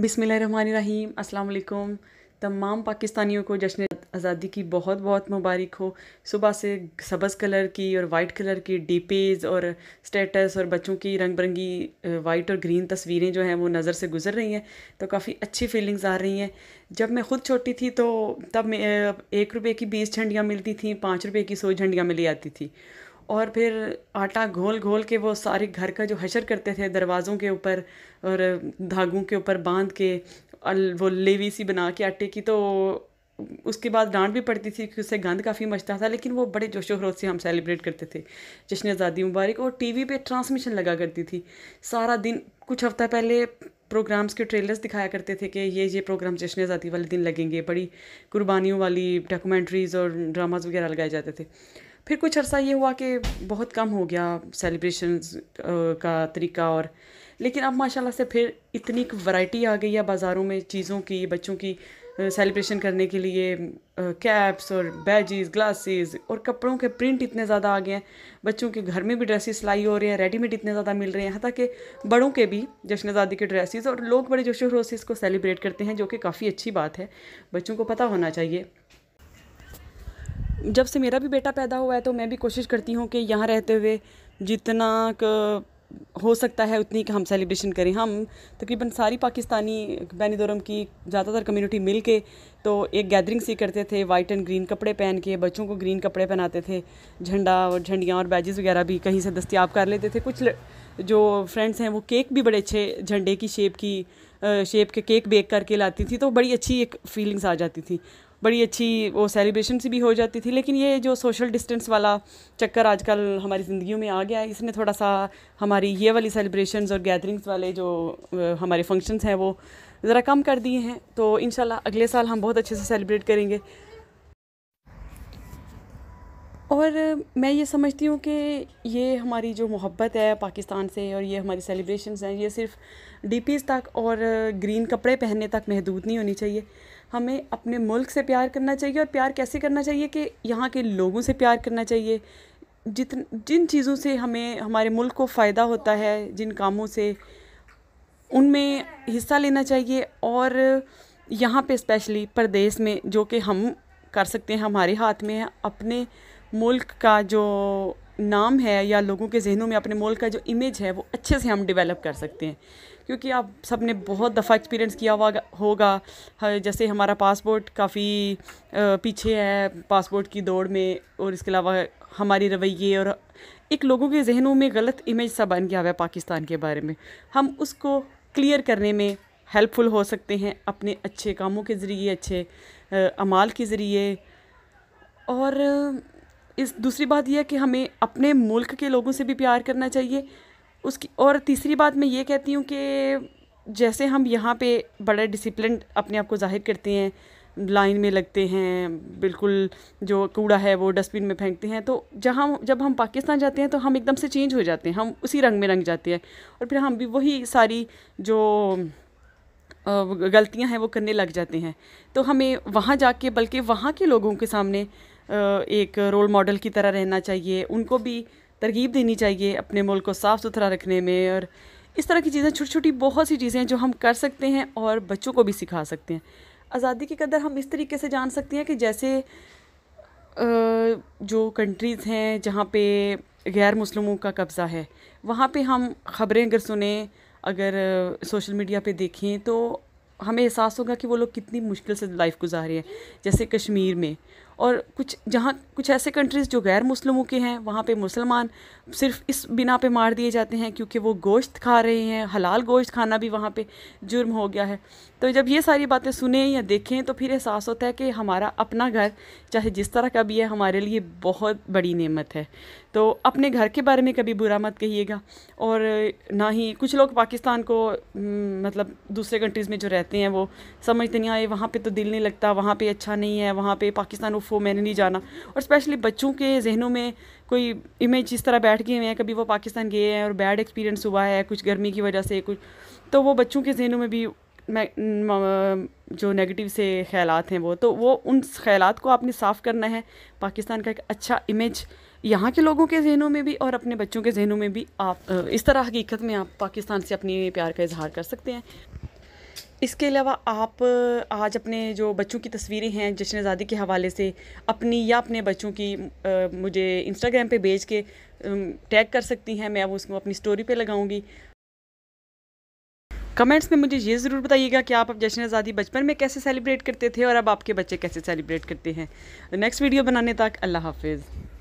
बिसमीम अल्लाम तमाम पाकिस्तानियों को जश्न आज़ादी की बहुत बहुत मुबारक हो सुबह से सब्ज़ कलर की और वाइट कलर की डीपेज और स्टेटस और बच्चों की रंग बिरंगी वाइट और ग्रीन तस्वीरें जो हैं वो नज़र से गुजर रही हैं तो काफ़ी अच्छी फीलिंग्स आ रही हैं जब मैं ख़ुद छोटी थी तो तब एक रुपये की बीस झंडियाँ मिलती थी पाँच रुपये की सौ झंडियाँ मिली आती थी और फिर आटा घोल घोल के वो सारे घर का जो हशर करते थे दरवाज़ों के ऊपर और धागों के ऊपर बांध के वो लेवी सी बना के आटे की तो उसके बाद डांट भी पड़ती थी कि उससे गंद काफ़ी मचता था लेकिन वो बड़े जोश वरोज से हम सेलिब्रेट करते थे जश्न आज़ादी मुबारक और टीवी पे ट्रांसमिशन लगा करती थी सारा दिन कुछ हफ्ता पहले प्रोग्राम्स के ट्रेलर्स दिखाया करते थे कि ये ये प्रोग्राम जश्न आज़ादी वाले दिन लगेंगे बड़ी कुर्बानियों वाली डॉक्यूमेंट्रीज़ और ड्रामाज वगैरह लगाए जाते थे फिर कुछ अरसा ये हुआ कि बहुत कम हो गया सेलिब्रेशन का तरीका और लेकिन अब माशाल्लाह से फिर इतनी वैरायटी आ गई है बाज़ारों में चीज़ों की बच्चों की सेलिब्रेशन करने के लिए कैप्स और बैजेस ग्लासेस और कपड़ों के प्रिंट इतने ज़्यादा आ गए हैं बच्चों के घर में भी ड्रेसेस सिलाई हो रहे हैं रेडीमेड इतने ज़्यादा मिल रहे हैं हत्या कि बड़ों के भी जश्नजादी के ड्रेसेस और लोग बड़े जोशो से इसको सेलिब्रेट करते हैं जो कि काफ़ी अच्छी बात है बच्चों को पता होना चाहिए जब से मेरा भी बेटा पैदा हुआ है तो मैं भी कोशिश करती हूँ कि यहाँ रहते हुए जितना हो सकता है उतनी हम सेलिब्रेशन करें हम तकरीबन सारी पाकिस्तानी बैनीदोरम की ज़्यादातर कम्युनिटी मिल के तो एक गैदरिंग सी करते थे वाइट एंड ग्रीन कपड़े पहन के बच्चों को ग्रीन कपड़े पहनाते थे झंडा और झंडियाँ और बैजेस वगैरह भी कहीं से दस्तियाब कर लेते थे कुछ ल, जो फ्रेंड्स हैं वो केक भी बड़े अच्छे झंडे की शेप की शेप के केक बेक करके लाती थी तो बड़ी अच्छी एक फीलिंग्स आ जाती थी बड़ी अच्छी वो सेलिब्रेशन सी भी हो जाती थी लेकिन ये जो सोशल डिस्टेंस वाला चक्कर आजकल हमारी ज़िंदगी में आ गया है इसने थोड़ा सा हमारी ये वाली सेलिब्रेशंस और गैदरिंग्स वाले जो हमारे फंक्शंस हैं वो ज़रा कम कर दिए हैं तो इन अगले साल हम बहुत अच्छे से सेलिब्रेट करेंगे और मैं ये समझती हूँ कि ये हमारी जो मोहब्बत है पाकिस्तान से और ये हमारी सेलिब्रेशंस हैं ये सिर्फ डीपीस तक और ग्रीन कपड़े पहनने तक महदूद नहीं होनी चाहिए हमें अपने मुल्क से प्यार करना चाहिए और प्यार कैसे करना चाहिए कि यहाँ के लोगों से प्यार करना चाहिए जितन जिन चीज़ों से हमें हमारे मुल्क को फ़ायदा होता है जिन कामों से उनमें हिस्सा लेना चाहिए और यहाँ पे स्पेशली प्रदेश में जो कि हम कर सकते हैं हमारे हाथ में है अपने मुल्क का जो नाम है या लोगों के जहनों में अपने मुल्क का जो इमेज है वो अच्छे से हम डेवलप कर सकते हैं क्योंकि आप सब ने बहुत दफ़ा एक्सपीरियंस किया हुआ होगा जैसे हमारा पासपोर्ट काफ़ी पीछे है पासपोर्ट की दौड़ में और इसके अलावा हमारी रवैये और एक लोगों के जहनों में गलत इमेज सा बन गया हुआ है पाकिस्तान के बारे में हम उसको क्लियर करने में हेल्पफुल हो सकते हैं अपने अच्छे कामों के ज़रिए अच्छे अमाल के ज़रिए और इस दूसरी बात यह है कि हमें अपने मुल्क के लोगों से भी प्यार करना चाहिए उसकी और तीसरी बात मैं ये कहती हूँ कि जैसे हम यहाँ पे बड़ा डिसिप्लिन अपने आप को जाहिर करते हैं लाइन में लगते हैं बिल्कुल जो कूड़ा है वो डस्टबिन में फेंकते हैं तो जहाँ जब हम पाकिस्तान जाते हैं तो हम एकदम से चेंज हो जाते हैं हम उसी रंग में रंग जाते हैं और फिर हम भी वही सारी जो गलतियाँ हैं वो करने लग जाते हैं तो हमें वहाँ जाके बल्कि वहाँ के लोगों के सामने एक रोल मॉडल की तरह रहना चाहिए उनको भी तरगीब देनी चाहिए अपने मुल्क को साफ़ सुथरा रखने में और इस तरह की चीज़ें छोटी छोटी बहुत सी चीज़ें हैं जो हम कर सकते हैं और बच्चों को भी सिखा सकते हैं आज़ादी की कदर हम इस तरीके से जान सकते हैं कि जैसे जो कंट्रीज़ हैं जहाँ पे गैर मुस्लिमों का कब्ज़ा है वहाँ पे हम ख़बरें अगर सुने अगर सोशल मीडिया पे देखें तो हमें एहसास होगा कि वो लोग कितनी मुश्किल से लाइफ गुजार रहे हैं जैसे कश्मीर में और कुछ जहाँ कुछ ऐसे कंट्रीज़ जो गैर मुस्लिमों के हैं वहाँ पे मुसलमान सिर्फ इस बिना पे मार दिए जाते हैं क्योंकि वो गोश्त खा रहे हैं हलाल गोश्त खाना भी वहाँ पे जुर्म हो गया है तो जब ये सारी बातें सुने या देखें तो फिर एहसास होता है कि हमारा अपना घर चाहे जिस तरह का भी है हमारे लिए बहुत बड़ी नेमत है तो अपने घर के बारे में कभी बुरा मत कहिएगा और ना ही कुछ लोग पाकिस्तान को हम्म, मतलब दूसरे कंट्रीज़ में जो रहते हैं वो समझते नहीं आए वहाँ पर तो दिल नहीं लगता वहाँ पर अच्छा नहीं है वहाँ पर पाकिस्तान बेवकूफ़ हो मैंने नहीं जाना और स्पेशली बच्चों के जहनों में कोई इमेज इस तरह बैठ गए हुए हैं कभी वो पाकिस्तान गए हैं और बैड एक्सपीरियंस हुआ है कुछ गर्मी की वजह से कुछ तो वो बच्चों के जहनों में भी जो नेगेटिव से ख्याल हैं वो तो वो उन ख्याल को आपने साफ़ करना है पाकिस्तान का एक अच्छा इमेज यहाँ के लोगों के जहनों में भी और अपने बच्चों के जहनों में भी आप इस तरह हकीकत में आप पाकिस्तान से अपने प्यार का इजहार कर सकते हैं इसके अलावा आप आज अपने जो बच्चों की तस्वीरें हैं जश्न आज़ादी के हवाले से अपनी या अपने बच्चों की आ, मुझे इंस्टाग्राम पे भेज के टैग कर सकती हैं मैं अब उसको अपनी स्टोरी पे लगाऊंगी कमेंट्स में मुझे ये ज़रूर बताइएगा कि आप अब जश्न आज़ादी बचपन में कैसे सेलिब्रेट करते थे और अब आपके बच्चे कैसे सेलिब्रेट करते हैं नेक्स्ट वीडियो बनाने तक अल्लाह हाफिज़